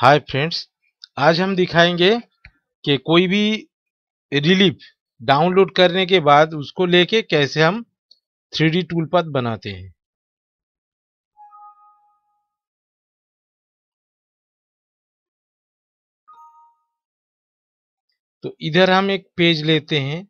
hi friends आज हम दिखाएंगे कि कोई भी रिलीफ डाउनलोड करने के बाद उसको लेके कैसे हम थ्री डी टूल पथ बनाते हैं तो इधर हम एक पेज लेते हैं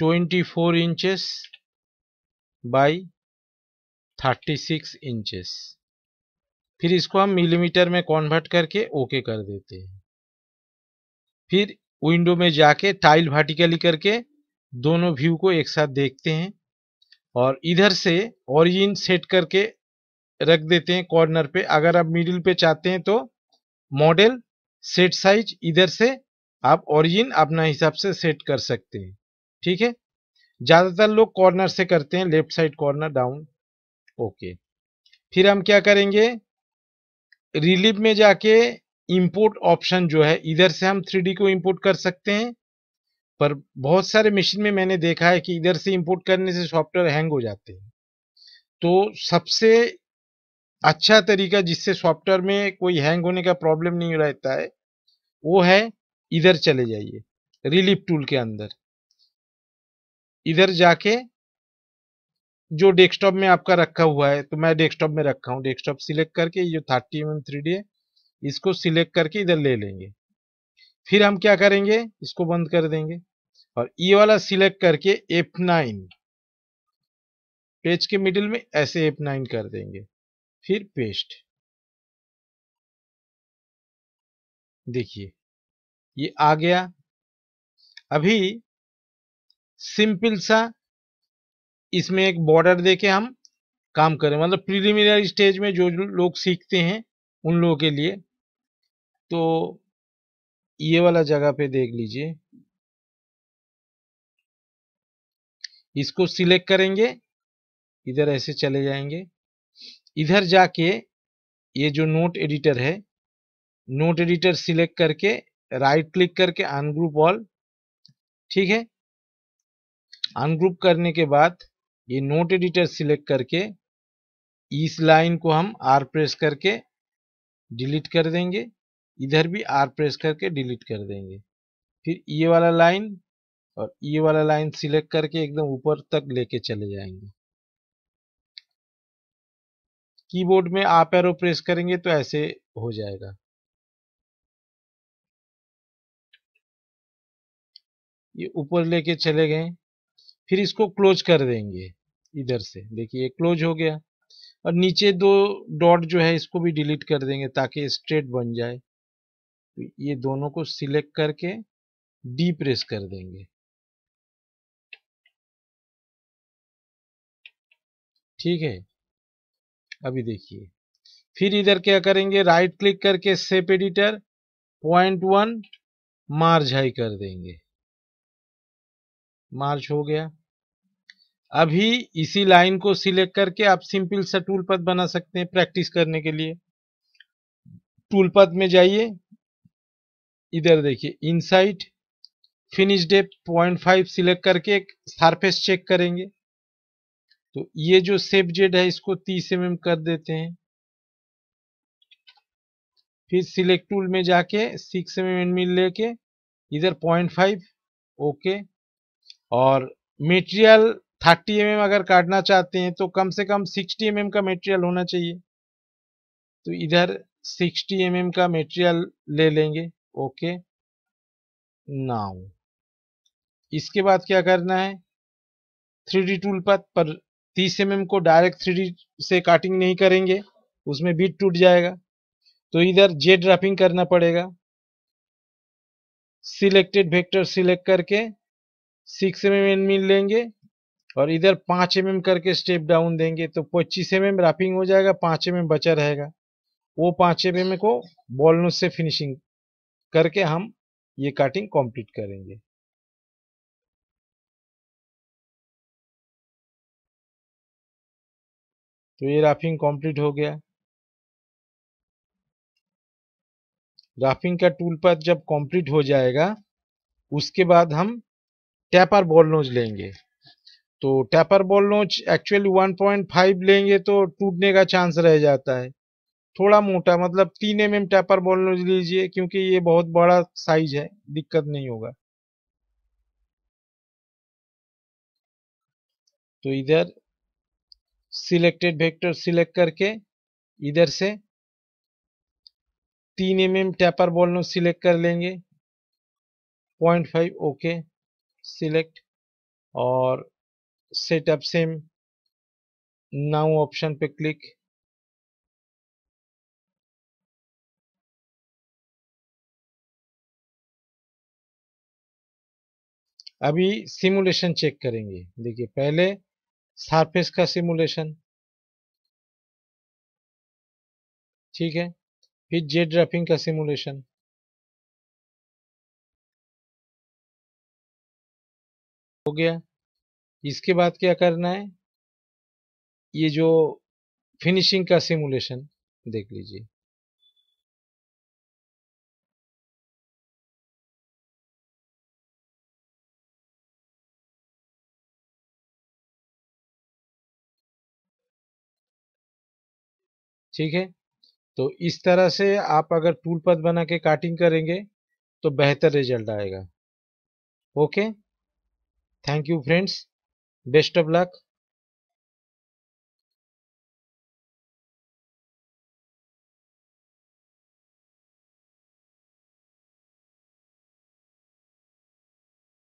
24 inches by 36 इंचेस फिर इसको हम मिलीमीटर में कॉन्वर्ट करके ओके कर देते हैं फिर विंडो में जाके टाइल वर्टिकली करके दोनों व्यू को एक साथ देखते हैं और इधर से ओरिजिन सेट करके रख देते हैं कॉर्नर पे अगर आप मिडिल पे चाहते हैं तो मॉडल सेट साइज इधर से आप ओरिजिन अपना हिसाब से सेट कर सकते हैं ठीक है ज्यादातर लोग कॉर्नर से करते हैं left side corner down okay फिर हम क्या करेंगे रिलीव में जाके इंपोर्ट ऑप्शन जो है इधर से हम थ्री को इंपोर्ट कर सकते हैं पर बहुत सारे मशीन में मैंने देखा है कि इधर से इंपोर्ट करने से सॉफ्टवेयर हैंग हो जाते हैं तो सबसे अच्छा तरीका जिससे सॉफ्टवेयर में कोई हैंग होने का प्रॉब्लम नहीं रहता है वो है इधर चले जाइए रिलीफ टूल के अंदर इधर जाके जो डेस्कटॉप में आपका रखा हुआ है तो मैं डेस्कटॉप में रखा हूँ डेस्कटॉप सिलेक्ट करके जो थर्टी एम थ्री डी है इसको सिलेक्ट करके इधर ले लेंगे फिर हम क्या करेंगे इसको बंद कर देंगे और ये वाला सिलेक्ट करके एफ नाइन पेज के मिडिल में ऐसे एफ नाइन कर देंगे फिर पेस्ट देखिए ये आ गया अभी सिंपल सा इसमें एक बॉर्डर देके हम काम करें मतलब प्रीलिमिनरी स्टेज में जो लोग सीखते हैं उन लोगों के लिए तो ये वाला जगह पे देख लीजिए इसको सिलेक्ट करेंगे इधर ऐसे चले जाएंगे इधर जाके ये जो नोट एडिटर है नोट एडिटर सिलेक्ट करके राइट क्लिक करके अनग्रुप ऑल ठीक है अनग्रुप करने के बाद ये नोट एडिटर सिलेक्ट करके इस लाइन को हम आर प्रेस करके डिलीट कर देंगे इधर भी आर प्रेस करके डिलीट कर देंगे फिर ये वाला लाइन और ये वाला लाइन सिलेक्ट करके एकदम ऊपर तक लेके चले जाएंगे कीबोर्ड में आप एरो प्रेस करेंगे तो ऐसे हो जाएगा ये ऊपर लेके चले गए फिर इसको क्लोज कर देंगे इधर से देखिए क्लोज हो गया और नीचे दो डॉट जो है इसको भी डिलीट कर देंगे ताकि स्ट्रेट बन जाए तो ये दोनों को सिलेक्ट करके डी प्रेस कर देंगे ठीक है अभी देखिए फिर इधर क्या करेंगे राइट क्लिक करके shape editor point one merge high कर देंगे मार्ज हो गया अभी इसी लाइन को सिलेक्ट करके आप सिंपल सा टूल पद बना सकते हैं प्रैक्टिस करने के लिए टूल पद में जाइए इधर देखिए inside finish the point five select करके एक सरफेस चेक करेंगे तो ये जो सेप जेड है इसको तीस एम एम कर देते हैं फिर सिलेक्ट टूल में जाके सिक्स एम एम लेके इधर पॉइंट फाइव ओके और मटेरियल थर्टी एम mm अगर काटना चाहते हैं तो कम से कम सिक्सटी एम mm का मेटेरियल होना चाहिए तो इधर सिक्सटी एम mm का मेटेरियल ले लेंगे ओके नाउ इसके बाद क्या करना है थ्री डी टूल पर पर तीस एम mm को डायरेक्ट थ्री डी से काटिंग नहीं करेंगे उसमें बीट टूट जाएगा तो इधर जे ड्राफिंग करना पड़ेगा सिलेक्टेड वेक्टर सिलेक्ट करके सिक्स एम एम मिल लेंगे और इधर पाँच एम करके स्टेप डाउन देंगे तो पच्चीस एम एम रैपिंग हो जाएगा पाँच एम बचा रहेगा वो पाँच एम को बॉलनुस से फिनिशिंग करके हम ये काटिंग कंप्लीट करेंगे तो ये राफिंग कंप्लीट हो गया राफिंग का टूल पर जब कंप्लीट हो जाएगा उसके बाद हम टैपर बॉल नोज लेंगे तो taper ball nose actually five लेंगे तो टूटने का चांस रह जाता है थोड़ा मोटा मतलब तीन एम एम टैपर बॉल नोच लीजिए क्योंकि ये बहुत बड़ा साइज है दिक्कत नहीं होगा तो इधर सिलेक्टेड वेक्टर सिलेक्ट करके इधर से तीन M M taper ball nose select कर लेंगे पॉइंट फाइव ओके सिलेक्ट और सेटअप sim now option पे क्लिक अभी सिमुलेशन चेक करेंगे देखिए पहले सरफेस का सिमुलेशन ठीक है फिर जेड ड्राफिंग का सिमुलेशन हो गया इसके बाद क्या करना है ये जो फिनिशिंग का सिमुलेशन देख लीजिए ठीक है तो इस तरह से आप अगर टूल पथ बना के काटिंग करेंगे तो बेहतर रिजल्ट आएगा okay thank you friends best of luck